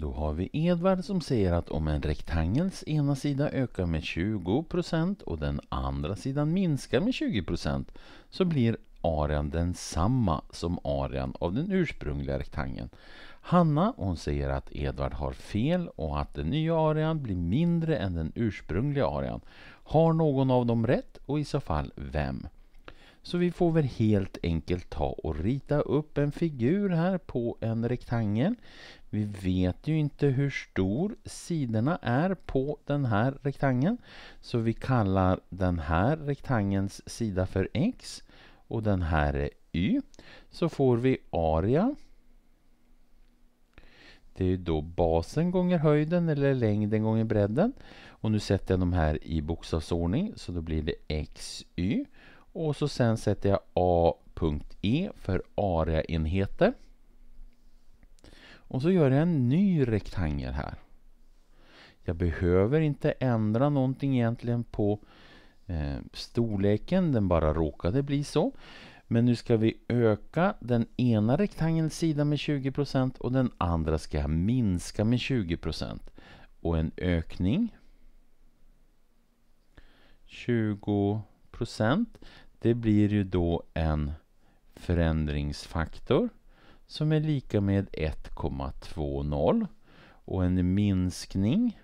Då har vi Edvard som säger att om en rektangels ena sida ökar med 20% och den andra sidan minskar med 20% så blir arean densamma som arean av den ursprungliga rektangeln. Hanna hon säger att Edvard har fel och att den nya arean blir mindre än den ursprungliga arean. Har någon av dem rätt och i så fall vem? Så vi får väl helt enkelt ta och rita upp en figur här på en rektangel. Vi vet ju inte hur stor sidorna är på den här rektangeln. Så vi kallar den här rektangelns sida för x och den här är y. Så får vi area. Det är då basen gånger höjden eller längden gånger bredden. Och nu sätter jag de här i bokstavsordning så då blir det xy. Och så sen sätter jag A.E för area Och så gör jag en ny rektangel här. Jag behöver inte ändra någonting egentligen på eh, storleken, den bara råkade bli så. Men nu ska vi öka den ena rektangelns sida med 20% och den andra ska jag minska med 20%. Och en ökning 20 procent. Det blir ju då en förändringsfaktor som är lika med 1,20 och en minskning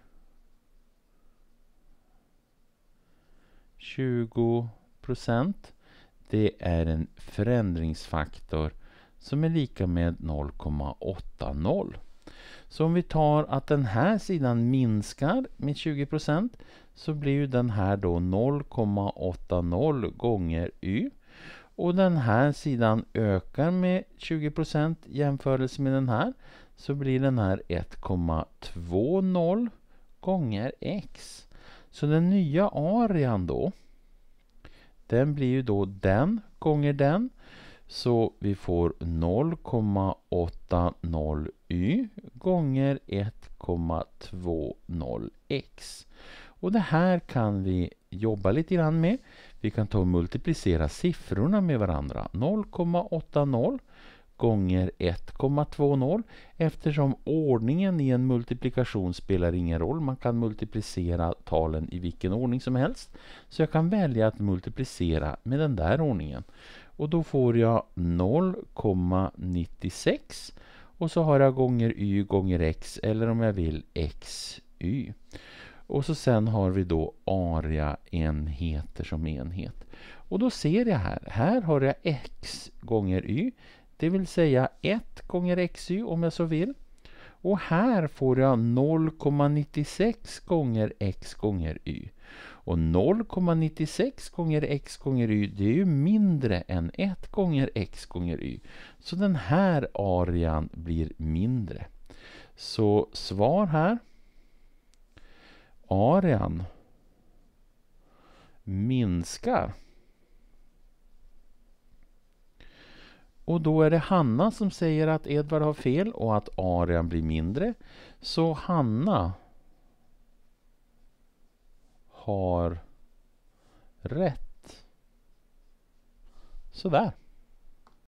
20 procent. Det är en förändringsfaktor som är lika med 0,80. Så om vi tar att den här sidan minskar med 20% så blir ju den här då 0,80 gånger y. Och den här sidan ökar med 20% jämförelse med den här. Så blir den här 1,20 gånger x. Så den nya arean då, den blir ju då den gånger den. Så vi får 0,80y gånger 1,20x. Och det här kan vi jobba lite grann med. Vi kan ta och multiplicera siffrorna med varandra. 0,80 gånger 1,20 eftersom ordningen i en multiplikation spelar ingen roll. Man kan multiplicera talen i vilken ordning som helst. Så jag kan välja att multiplicera med den där ordningen. Och då får jag 0,96 och så har jag gånger y gånger x eller om jag vill xy. Och så sen har vi då area-enheter som enhet. Och då ser jag här, här har jag x gånger y det vill säga 1 gånger xy om jag så vill. Och här får jag 0,96 gånger x gånger y. Och 0,96 gånger x gånger y det är ju mindre än 1 gånger x gånger y. Så den här arean blir mindre. Så svar här. Arean minskar Och då är det Hanna som säger att Edvard har fel och att arean blir mindre. Så Hanna har rätt. Sådär.